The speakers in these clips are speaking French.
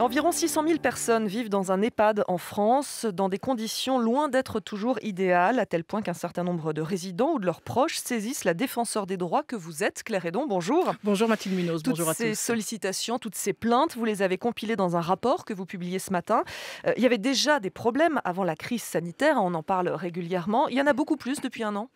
Environ 600 000 personnes vivent dans un EHPAD en France, dans des conditions loin d'être toujours idéales, à tel point qu'un certain nombre de résidents ou de leurs proches saisissent la défenseur des droits que vous êtes, Claire Edon. Bonjour. Bonjour Mathilde Minos. bonjour à tous. Toutes ces sollicitations, toutes ces plaintes, vous les avez compilées dans un rapport que vous publiez ce matin. Euh, il y avait déjà des problèmes avant la crise sanitaire, on en parle régulièrement. Il y en a beaucoup plus depuis un an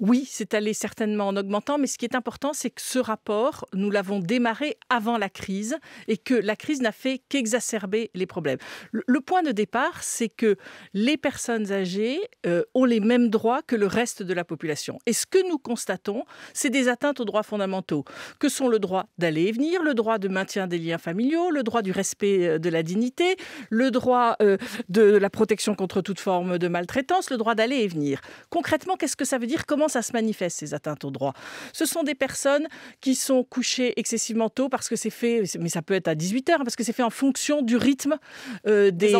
Oui, c'est allé certainement en augmentant, mais ce qui est important, c'est que ce rapport, nous l'avons démarré avant la crise et que la crise n'a fait exacerber les problèmes. Le, point de départ, c'est que les personnes âgées euh, ont les mêmes droits que le reste de la population. Et ce que nous constatons, c'est des atteintes aux droits fondamentaux, que sont le droit d'aller et venir, le droit de maintien des liens familiaux, le droit du respect euh, de la dignité, le droit euh, de la protection contre toute forme de maltraitance, le droit d'aller et venir. Concrètement, qu'est-ce que ça veut dire Comment ça se manifeste, ces atteintes aux droits Ce sont des personnes qui sont couchées excessivement tôt parce que c'est fait, mais ça peut être à 18 – parce que c'est fait en fond fonction du rythme euh, des,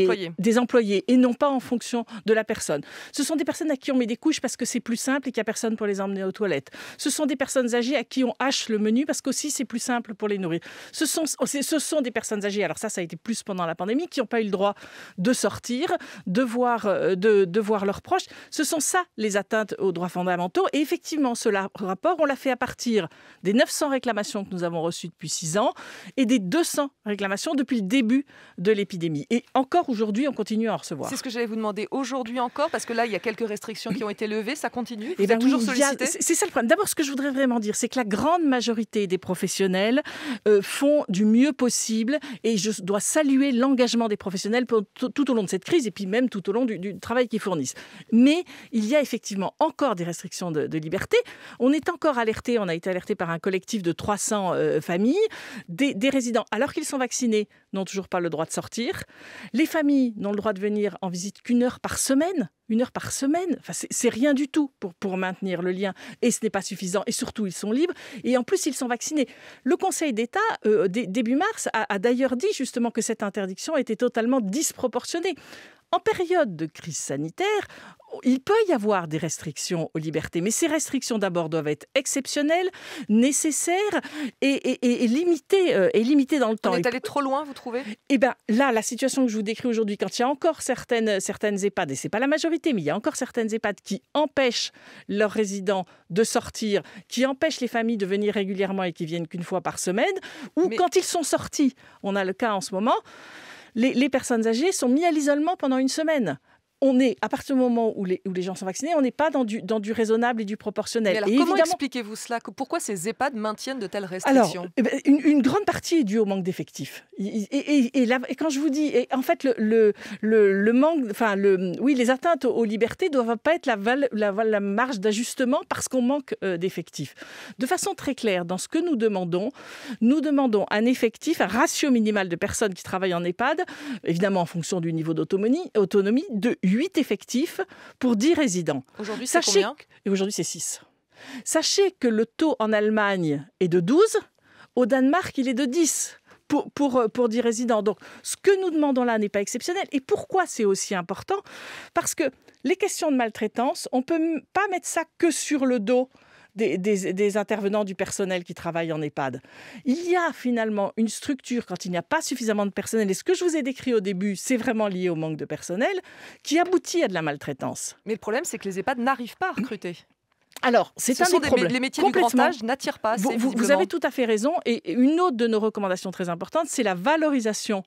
employés. et non pas en fonction de la personne. Ce sont des personnes à qui on met des couches parce que c'est plus simple et qu'il n'y a personne pour les emmener aux toilettes. Ce sont des personnes âgées à qui on hache le menu parce qu'aussi c'est plus simple pour les nourrir. Ce sont, oh, ce sont des personnes âgées, alors ça, ça a été plus pendant la pandémie, qui n'ont pas eu le droit de sortir, de voir, euh, de, de voir leurs proches. Ce sont ça les atteintes aux droits fondamentaux. Et effectivement, ce rapport, on l'a fait à partir des 900 réclamations que nous avons reçues depuis 6 ans et des 200 réclamations depuis le début début de l'épidémie. Et encore aujourd'hui, on continue à en recevoir. C'est ce que j'allais vous demander aujourd'hui encore, parce que là, il y a quelques restrictions qui ont été levées, ça continue. Vous et eh bien toujours sollicité. C'est ça le problème. D'abord, ce que je voudrais vraiment dire, c'est que la grande majorité des professionnels euh, font du mieux possible, et je dois saluer l'engagement des professionnels tout au long de cette crise, et puis même tout au long du, travail qu'ils fournissent. Mais il y a effectivement encore des restrictions de, liberté. On est encore alerté, on a été alerté par un collectif de 300 euh, familles, des, des résidents, alors qu'ils sont vaccinés, n'ont toujours pas le droit de sortir. Les familles n'ont le droit de venir en visite qu'une heure par semaine. Une heure par semaine, enfin, c'est rien du tout pour, pour maintenir le lien. Et ce n'est pas suffisant. Et surtout, ils sont libres. Et en plus, ils sont vaccinés. Le Conseil d'État, euh, début mars, a, a d'ailleurs dit justement que cette interdiction était totalement disproportionnée. En période de crise sanitaire, il peut y avoir des restrictions aux libertés, mais ces restrictions d'abord doivent être exceptionnelles, nécessaires et, euh, limitées, dans le temps. On est allé trop loin, vous trouvez Eh bien là, la situation que je vous décris aujourd'hui, quand il y a encore certaines, certaines EHPAD, et c'est pas la majorité, mais il y a encore certaines EHPAD qui empêchent leurs résidents de sortir, qui empêchent les familles de venir régulièrement et qui viennent qu'une fois par semaine, ou quand ils sont sortis, on a le cas en ce moment, les personnes âgées sont mises à l'isolement pendant une semaine on est, à partir du moment où les, où les gens sont vaccinés, on n'est pas dans du, dans du raisonnable et du proportionnel. et comment expliquez-vous cela Pourquoi ces EHPAD maintiennent de telles restrictions eh ben, une, grande partie est due au manque d'effectifs. Et, et, quand je vous dis, en fait, le, le, manque, enfin, le, oui, les atteintes aux, libertés ne doivent pas être la, la, la, marge d'ajustement parce qu'on manque euh, d'effectifs. De façon très claire, dans ce que nous demandons, nous demandons un effectif, un ratio minimal de personnes qui travaillent en EHPAD, évidemment en fonction du niveau d'autonomie, autonomie, de 8 effectifs pour 10 résidents. Aujourd'hui, c'est Et aujourd'hui, c'est 6. Sachez que le taux en Allemagne est de 12, au Danemark, il est de 10 pour, pour, euh, pour 10 résidents. Donc, ce que nous demandons là n'est pas exceptionnel. Et pourquoi c'est aussi important Parce que les questions de maltraitance, on ne peut pas mettre ça que sur le dos des, intervenants du personnel qui travaillent en EHPAD. Il y a finalement une structure, quand il n'y a pas suffisamment de personnel, et ce que je vous ai décrit au début, c'est vraiment lié au manque de personnel, qui aboutit à de la maltraitance. Mais le problème, c'est que les EHPAD n'arrivent pas à recruter. Alors, c'est un des les métiers du grand âge n'attirent pas. vous, vous, avez tout à fait raison. Et une autre de nos recommandations très importantes, c'est la valorisation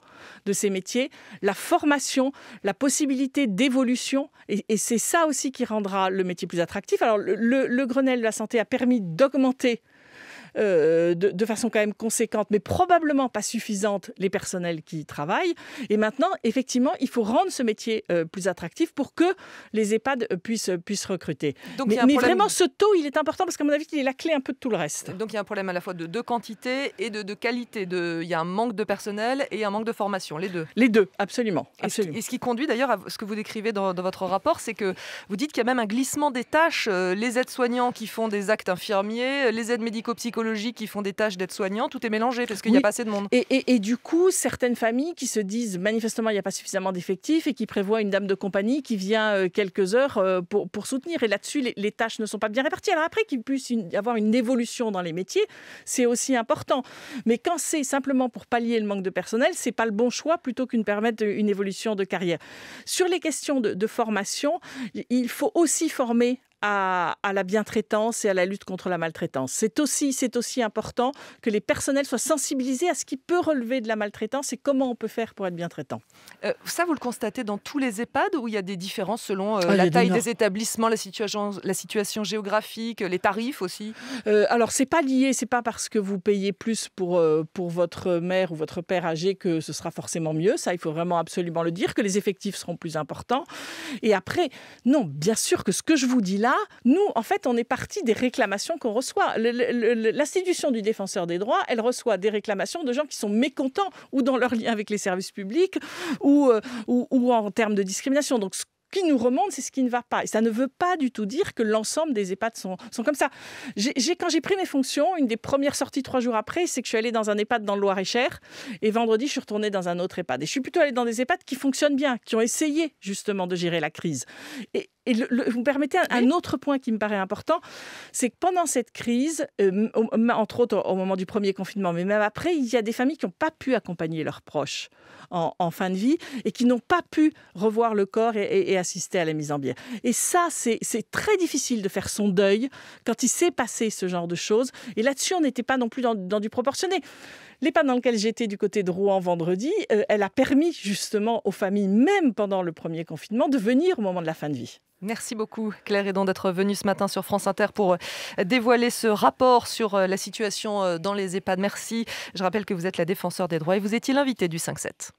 de ces métiers, la formation, la possibilité d'évolution. Et, c'est ça aussi qui rendra le métier plus attractif. Alors, le Grenelle de la santé a permis d'augmenter euh, de, façon quand même conséquente, mais probablement pas suffisante, les personnels qui y travaillent. Et maintenant, effectivement, il faut rendre ce métier euh, plus attractif pour que les EHPAD puissent, puissent recruter. Donc, mais, vraiment, ce taux, il est important parce qu'à mon avis, il est la clé un peu de tout le reste. Donc il y a un problème à la fois de, quantité et de, qualité. De, il y a un manque de personnel et un manque de formation, les deux. Les deux, absolument. Et, ce, qui conduit d'ailleurs à ce que vous décrivez dans, dans votre rapport, c'est que vous dites qu'il y a même un glissement des tâches. Euh, les aides-soignants qui font des actes infirmiers, les aides médico-psychologiques qui font des tâches d'être soignants tout est mélangé parce qu'il n'y a pas assez de monde. Et, du coup, certaines familles qui se disent manifestement il n'y a pas suffisamment d'effectifs et qui prévoient une dame de compagnie qui vient euh, quelques heures euh, pour, soutenir. Et là-dessus, les, tâches ne sont pas bien réparties. Alors après, qu'il puisse y avoir une évolution dans les métiers, c'est aussi important. Mais quand c'est simplement pour pallier le manque de personnel, c'est pas le bon choix plutôt qu'une permettre une évolution de carrière. Sur les questions de, de formation, il faut aussi former à, à, la bientraitance et à la lutte contre la maltraitance. C'est aussi, c'est aussi important que les personnels soient sensibilisés à ce qui peut relever de la maltraitance et comment on peut faire pour être bien traitant. Euh, ça, vous le constatez dans tous les EHPAD où il y a des différences selon euh, ah, la taille des, établissements, la situation, la situation géographique, les tarifs aussi euh, Alors, c'est pas lié, c'est pas parce que vous payez plus pour, euh, pour votre mère ou votre père âgé que ce sera forcément mieux. Ça, il faut vraiment absolument le dire, que les effectifs seront plus importants. Et après, non, bien sûr que ce que je vous dis là, nous, en fait, on est parti des réclamations qu'on reçoit. L'institution du défenseur des droits, elle reçoit des réclamations de gens qui sont mécontents ou dans leur lien avec les services publics euh, ou, en termes de discrimination. Donc, ce qui nous remonte, c'est ce qui ne va pas. Et ça ne veut pas du tout dire que l'ensemble des EHPAD sont, comme ça. quand j'ai pris mes fonctions, une des premières sorties trois jours après, c'est que je suis allée dans un EHPAD dans le Loir-et-Cher. Et vendredi, je suis retournée dans un autre EHPAD. Et je suis plutôt allée dans des EHPAD qui fonctionnent bien, qui ont essayé justement de gérer la crise. Et, et vous me permettez un, autre point qui me paraît important, c'est que pendant cette crise, euh, entre autres au moment du premier confinement, mais même après, il y a des familles qui n'ont pas pu accompagner leurs proches en, fin de vie et qui n'ont pas pu revoir le corps et, assister à la mise en bière. Et ça, c'est très difficile de faire son deuil quand il s'est passé ce genre de choses. Et là-dessus, on n'était pas non plus dans, du proportionné. L'épave dans lequel j'étais du côté de Rouen vendredi, euh, elle a permis justement aux familles, même pendant le premier confinement, de venir au moment de la fin de vie. Merci beaucoup Claire Edon d'être venue ce matin sur France Inter pour euh, dévoiler ce rapport sur euh, la situation euh, dans les EHPAD. Merci. Je rappelle que vous êtes la défenseur des droits et vous étiez l'invité du 5-7.